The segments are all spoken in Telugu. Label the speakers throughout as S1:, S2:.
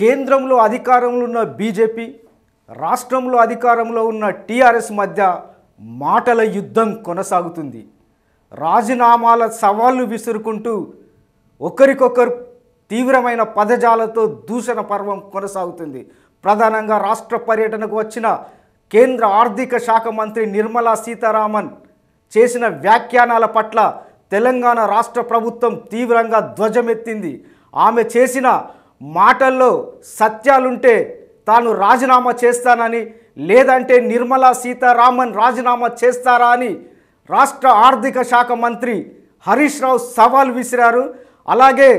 S1: కేంద్రంలో అధికారంలో ఉన్న బీజేపీ రాష్ట్రంలో అధికారంలో ఉన్న టీఆర్ఎస్ మధ్య మాటల యుద్ధం కొనసాగుతుంది రాజీనామాల సవాళ్లు విసురుకుంటూ ఒకరికొకరు తీవ్రమైన పదజాలతో దూషణ పర్వం కొనసాగుతుంది ప్రధానంగా రాష్ట్ర పర్యటనకు వచ్చిన కేంద్ర ఆర్థిక శాఖ మంత్రి నిర్మలా సీతారామన్ చేసిన వ్యాఖ్యానాల పట్ల తెలంగాణ రాష్ట్ర ప్రభుత్వం తీవ్రంగా ధ్వజమెత్తింది ఆమె చేసిన మాటల్లో సత్యాలుంటే తాను రాజీనామా చేస్తానని లేదంటే నిర్మలా సీతారామన్ రాజీనామా చేస్తారా అని రాష్ట్ర ఆర్థిక శాఖ మంత్రి హరీష్ రావు సవాల్ విసిరారు అలాగే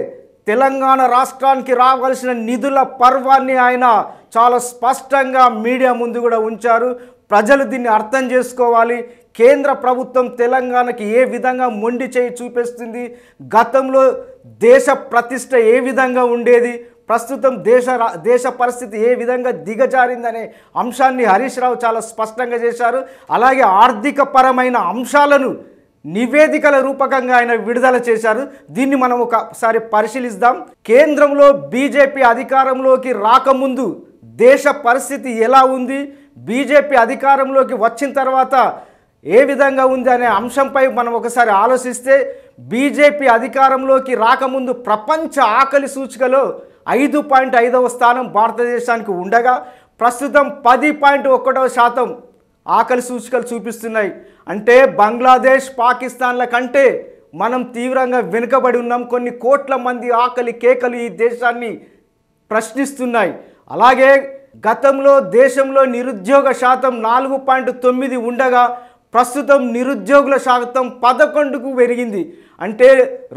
S1: తెలంగాణ రాష్ట్రానికి రావాల్సిన నిధుల పర్వాన్ని ఆయన చాలా స్పష్టంగా మీడియా ముందు కూడా ఉంచారు ప్రజలు దీన్ని అర్థం చేసుకోవాలి కేంద్ర ప్రభుత్వం తెలంగాణకి ఏ విధంగా మొండి చేయి చూపిస్తుంది గతంలో దేశ ప్రతిష్ట ఏ విధంగా ఉండేది ప్రస్తుతం దేశ దేశ పరిస్థితి ఏ విధంగా దిగజారిందనే అంశాన్ని హరీష్ రావు చాలా స్పష్టంగా చేశారు అలాగే ఆర్థిక పరమైన అంశాలను నివేదికల రూపకంగా ఆయన విడుదల చేశారు దీన్ని మనం ఒకసారి పరిశీలిస్తాం కేంద్రంలో బీజేపీ అధికారంలోకి రాకముందు దేశ పరిస్థితి ఎలా ఉంది బీజేపీ అధికారంలోకి వచ్చిన తర్వాత ఏ విధంగా ఉంది అనే అంశంపై మనం ఒకసారి ఆలోచిస్తే బీజేపీ అధికారంలోకి రాకముందు ప్రపంచ ఆకలి సూచికలో ఐదు పాయింట్ ఐదవ స్థానం భారతదేశానికి ఉండగా ప్రస్తుతం పది పాయింట్ ఒకటవ శాతం ఆకలి సూచికలు చూపిస్తున్నాయి అంటే బంగ్లాదేశ్ పాకిస్తాన్ల కంటే మనం తీవ్రంగా వెనుకబడి ఉన్నాం కొన్ని కోట్ల మంది ఆకలి కేకలు ఈ దేశాన్ని ప్రశ్నిస్తున్నాయి అలాగే గతంలో దేశంలో నిరుద్యోగ శాతం నాలుగు పాయింట్ తొమ్మిది ఉండగా ప్రస్తుతం నిరుద్యోగుల శాతం పదకొండుకు పెరిగింది అంటే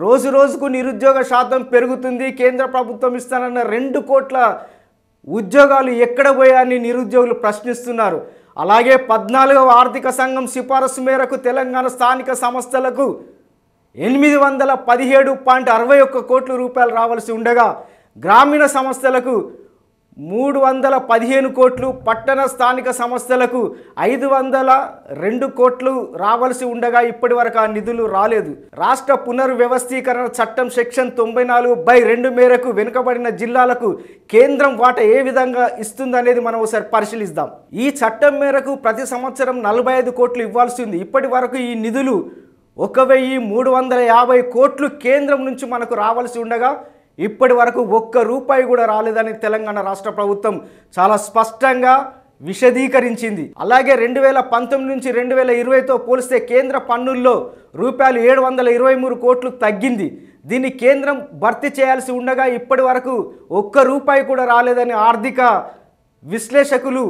S1: రోజు రోజుకు నిరుద్యోగ శాతం పెరుగుతుంది కేంద్ర ప్రభుత్వం ఇస్తానన్న రెండు కోట్ల ఉద్యోగాలు ఎక్కడ పోయాయని నిరుద్యోగులు ప్రశ్నిస్తున్నారు అలాగే పద్నాలుగవ ఆర్థిక సంఘం సిఫారసు మేరకు తెలంగాణ స్థానిక సంస్థలకు ఎనిమిది వందల పదిహేడు పాయింట్ అరవై ఒక్క కోట్ల రూపాయలు రావాల్సి ఉండగా గ్రామీణ సంస్థలకు మూడు వందల పదిహేను కోట్లు పట్టణ స్థానిక సంస్థలకు ఐదు వందల రెండు కోట్లు రావాల్సి ఉండగా ఇప్పటి వరకు ఆ నిధులు రాలేదు రాష్ట్ర పునర్వ్యవస్థీకరణ చట్టం సెక్షన్ తొంభై నాలుగు బై రెండు మేరకు వెనుకబడిన జిల్లాలకు కేంద్రం వాటా ఏ విధంగా ఇస్తుందనేది మనం ఒకసారి పరిశీలిద్దాం ఈ చట్టం మేరకు ప్రతి సంవత్సరం నలభై ఐదు కోట్లు ఇవ్వాల్సి ఉంది ఇప్పటి వరకు ఈ నిధులు ఒక వెయ్యి మూడు వందల యాభై కోట్లు కేంద్రం నుంచి మనకు రావాల్సి ఉండగా ఇప్పటి వరకు ఒక్క రూపాయి కూడా రాలేదని తెలంగాణ రాష్ట్ర ప్రభుత్వం చాలా స్పష్టంగా విశదీకరించింది అలాగే రెండు వేల పంతొమ్మిది నుంచి రెండు వేల ఇరవైతో పోలిస్తే కేంద్ర పన్నుల్లో రూపాయలు ఏడు వందల ఇరవై మూడు కోట్లు తగ్గింది దీన్ని కేంద్రం భర్తీ చేయాల్సి ఉండగా ఇప్పటి వరకు ఒక్క రూపాయి కూడా రాలేదని ఆర్థిక విశ్లేషకులు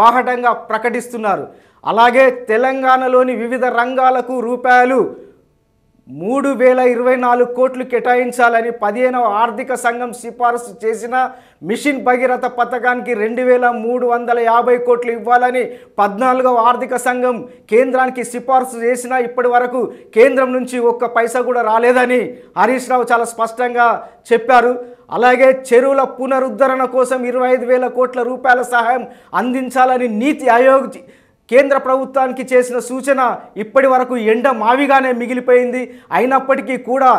S1: బాహటంగా ప్రకటిస్తున్నారు అలాగే తెలంగాణలోని వివిధ రంగాలకు రూపాయలు మూడు వేల ఇరవై నాలుగు కోట్లు కేటాయించాలని పదిహేనవ ఆర్థిక సంఘం సిఫారసు చేసిన మిషన్ భగీరథ పథకానికి రెండు వేల మూడు వందల యాభై కోట్లు ఇవ్వాలని పద్నాలుగవ ఆర్థిక సంఘం కేంద్రానికి సిఫార్సు చేసినా ఇప్పటి వరకు కేంద్రం నుంచి ఒక్క పైసా కూడా రాలేదని హరీష్ రావు చాలా స్పష్టంగా చెప్పారు అలాగే చెరువుల పునరుద్ధరణ కోసం ఇరవై ఐదు వేల కోట్ల రూపాయల సహాయం అందించాలని నీతి ఆయోగ్ కేంద్ర ప్రభుత్వానికి చేసిన సూచన ఇప్పటి వరకు ఎండ మావిగానే మిగిలిపోయింది అయినప్పటికీ కూడా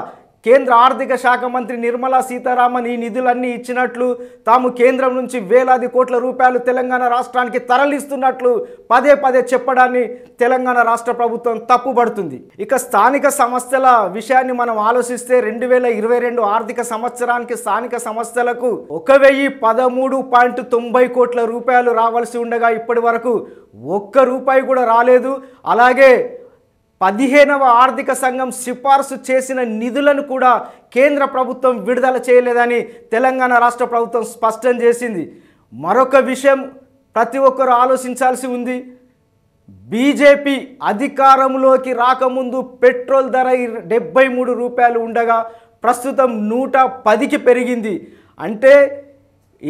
S1: కేంద్ర ఆర్థిక శాఖ మంత్రి నిర్మలా సీతారామన్ ఈ నిధులన్నీ ఇచ్చినట్లు తాము కేంద్రం నుంచి వేలాది కోట్ల రూపాయలు తెలంగాణ రాష్ట్రానికి తరలిస్తున్నట్లు పదే పదే చెప్పడాన్ని తెలంగాణ రాష్ట్ర ప్రభుత్వం తప్పుబడుతుంది ఇక స్థానిక సంస్థల విషయాన్ని మనం ఆలోచిస్తే రెండు వేల ఇరవై రెండు ఆర్థిక సంవత్సరానికి స్థానిక సంస్థలకు ఒక వెయ్యి పదమూడు పాయింట్ తొంభై కోట్ల రూపాయలు రావాల్సి ఉండగా ఇప్పటి వరకు ఒక్క రూపాయి కూడా రాలేదు అలాగే పదిహేనవ ఆర్థిక సంఘం సిఫార్సు చేసిన నిధులను కూడా కేంద్ర ప్రభుత్వం విడుదల చేయలేదని తెలంగాణ రాష్ట్ర ప్రభుత్వం స్పష్టం చేసింది మరొక విషయం ప్రతి ఒక్కరు ఆలోచించాల్సి ఉంది బీజేపీ అధికారంలోకి రాకముందు పెట్రోల్ ధర డెబ్బై మూడు రూపాయలు ఉండగా ప్రస్తుతం నూట పదికి పెరిగింది అంటే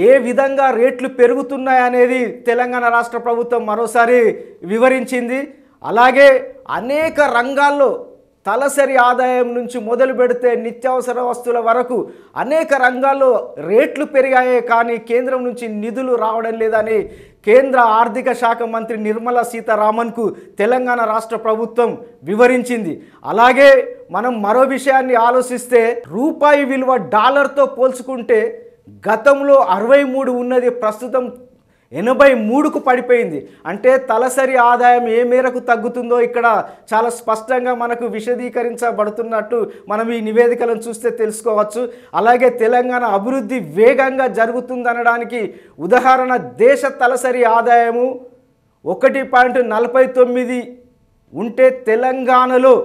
S1: ఏ విధంగా రేట్లు పెరుగుతున్నాయనేది తెలంగాణ రాష్ట్ర ప్రభుత్వం మరోసారి వివరించింది అలాగే అనేక రంగాల్లో తలసరి ఆదాయం నుంచి మొదలు పెడితే నిత్యావసర వస్తువుల వరకు అనేక రంగాల్లో రేట్లు పెరిగాయే కానీ కేంద్రం నుంచి నిధులు రావడం లేదని కేంద్ర ఆర్థిక శాఖ మంత్రి నిర్మలా సీతారామన్కు తెలంగాణ రాష్ట్ర ప్రభుత్వం వివరించింది అలాగే మనం మరో విషయాన్ని ఆలోచిస్తే రూపాయి విలువ డాలర్తో పోల్చుకుంటే గతంలో అరవై మూడు ఉన్నది ప్రస్తుతం ఎనభై మూడుకు పడిపోయింది అంటే తలసరి ఆదాయం ఏ మేరకు తగ్గుతుందో ఇక్కడ చాలా స్పష్టంగా మనకు విశదీకరించబడుతున్నట్టు మనం ఈ నివేదికలను చూస్తే తెలుసుకోవచ్చు అలాగే తెలంగాణ అభివృద్ధి వేగంగా జరుగుతుందనడానికి ఉదాహరణ దేశ తలసరి ఆదాయము ఒకటి పాయింట్ నలభై తొమ్మిది ఉంటే తెలంగాణలో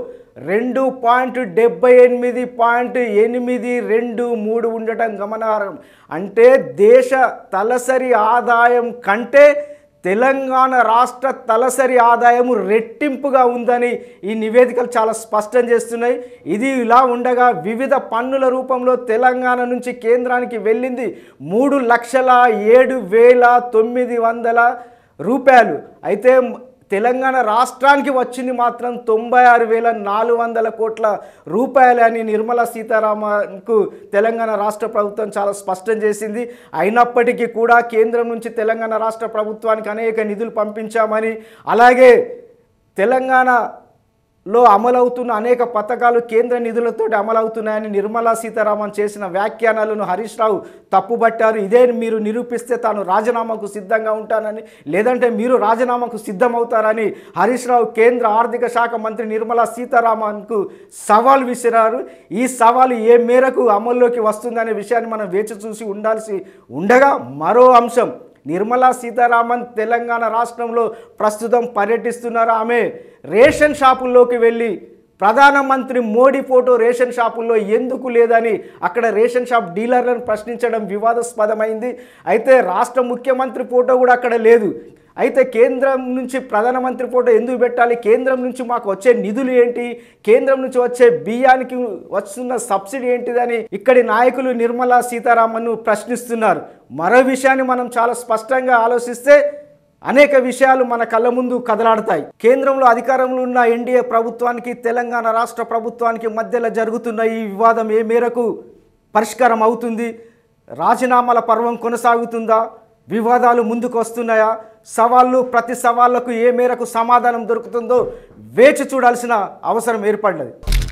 S1: రెండు పాయింట్ డెబ్బై ఎనిమిది పాయింట్ ఎనిమిది రెండు మూడు ఉండటం గమనార్హం అంటే దేశ తలసరి ఆదాయం కంటే తెలంగాణ రాష్ట్ర తలసరి ఆదాయం రెట్టింపుగా ఉందని ఈ నివేదికలు చాలా స్పష్టం చేస్తున్నాయి ఇది ఇలా ఉండగా వివిధ పన్నుల రూపంలో తెలంగాణ నుంచి కేంద్రానికి వెళ్ళింది మూడు లక్షల ఏడు వేల తొమ్మిది వందల రూపాయలు అయితే తెలంగాణ రాష్ట్రానికి వచ్చింది మాత్రం తొంభై ఆరు వేల నాలుగు వందల కోట్ల రూపాయలని నిర్మలా సీతారామన్కు తెలంగాణ రాష్ట్ర ప్రభుత్వం చాలా స్పష్టం చేసింది అయినప్పటికీ కూడా కేంద్రం నుంచి తెలంగాణ రాష్ట్ర ప్రభుత్వానికి అనేక నిధులు పంపించామని అలాగే తెలంగాణ లో అమలవుతున్న అనేక పథకాలు కేంద్ర నిధులతో అమలవుతున్నాయని నిర్మలా సీతారామన్ చేసిన వ్యాఖ్యానాలను హరీష్ రావు తప్పుబట్టారు ఇదే మీరు నిరూపిస్తే తాను రాజీనామాకు సిద్ధంగా ఉంటానని లేదంటే మీరు రాజీనామాకు సిద్ధమవుతారని హరీష్ రావు కేంద్ర ఆర్థిక శాఖ మంత్రి నిర్మలా సీతారామన్కు సవాల్ విసిరారు ఈ సవాలు ఏ మేరకు అమల్లోకి వస్తుందనే విషయాన్ని మనం వేచి చూసి ఉండాల్సి ఉండగా మరో అంశం నిర్మలా సీతారామన్ తెలంగాణ రాష్ట్రంలో ప్రస్తుతం పర్యటిస్తున్నారు ఆమె రేషన్ షాపుల్లోకి వెళ్ళి ప్రధానమంత్రి మోడీ ఫోటో రేషన్ షాపుల్లో ఎందుకు లేదని అక్కడ రేషన్ షాప్ డీలర్లను ప్రశ్నించడం వివాదాస్పదమైంది అయితే రాష్ట్ర ముఖ్యమంత్రి ఫోటో కూడా అక్కడ లేదు అయితే కేంద్రం నుంచి ప్రధానమంత్రి ఫోటో ఎందుకు పెట్టాలి కేంద్రం నుంచి మాకు వచ్చే నిధులు ఏంటి కేంద్రం నుంచి వచ్చే బియ్యానికి వస్తున్న సబ్సిడీ ఏంటిదని ఇక్కడి నాయకులు నిర్మలా సీతారామన్ను ప్రశ్నిస్తున్నారు మరో విషయాన్ని మనం చాలా స్పష్టంగా ఆలోచిస్తే అనేక విషయాలు మన కళ్ళ ముందు కదలాడతాయి కేంద్రంలో అధికారంలో ఉన్న ఎన్డీఏ ప్రభుత్వానికి తెలంగాణ రాష్ట్ర ప్రభుత్వానికి మధ్యలో జరుగుతున్న ఈ వివాదం ఏ మేరకు పరిష్కారం అవుతుంది రాజీనామాల పర్వం కొనసాగుతుందా వివాదాలు ముందుకు వస్తున్నాయా సవాళ్ళు ప్రతి సవాళ్లకు ఏ మేరకు సమాధానం దొరుకుతుందో వేచి చూడాల్సిన అవసరం ఏర్పడినది